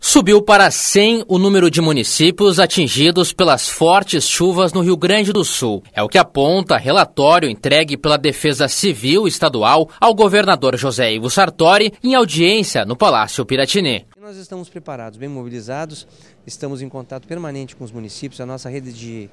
Subiu para 100 o número de municípios atingidos pelas fortes chuvas no Rio Grande do Sul. É o que aponta relatório entregue pela Defesa Civil Estadual ao governador José Ivo Sartori em audiência no Palácio Piratini. Nós estamos preparados, bem mobilizados, estamos em contato permanente com os municípios, a nossa rede de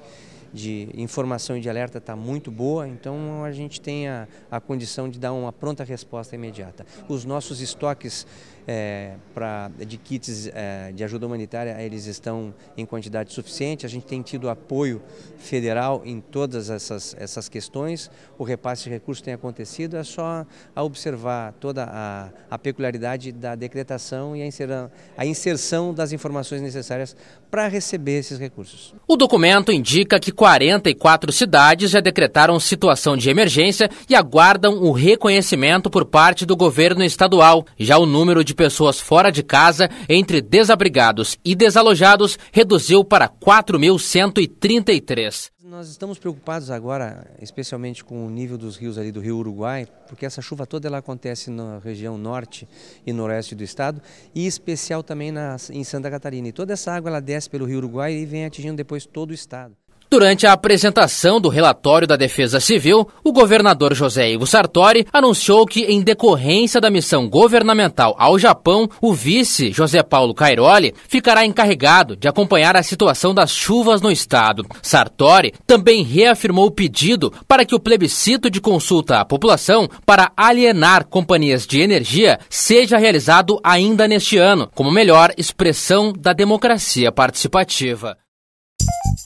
de informação e de alerta está muito boa, então a gente tem a, a, condição de dar uma pronta resposta imediata. Os nossos estoques é, pra, de kits é, de ajuda humanitária, eles estão em quantidade suficiente, a gente tem tido apoio federal em todas essas, essas questões, o repasse de recursos tem acontecido, é só a observar toda a, a peculiaridade da decretação e a, inserção, a inserção das informações necessárias para receber esses recursos. O documento indica que 44 cidades já decretaram situação de emergência e aguardam o reconhecimento por parte do governo estadual. Já o número de pessoas fora de casa, entre desabrigados e desalojados, reduziu para 4.133. Nós estamos preocupados agora, especialmente com o nível dos rios ali do Rio Uruguai, porque essa chuva toda ela acontece na região norte e noroeste do estado, e especial também na, em Santa Catarina. E toda essa água ela desce pelo Rio Uruguai e vem atingindo depois todo o estado. Durante a apresentação do relatório da Defesa Civil, o governador José Ivo Sartori anunciou que, em decorrência da missão governamental ao Japão, o vice José Paulo Cairoli ficará encarregado de acompanhar a situação das chuvas no estado. Sartori também reafirmou o pedido para que o plebiscito de consulta à população para alienar companhias de energia seja realizado ainda neste ano, como melhor expressão da democracia participativa.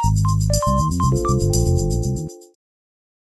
Música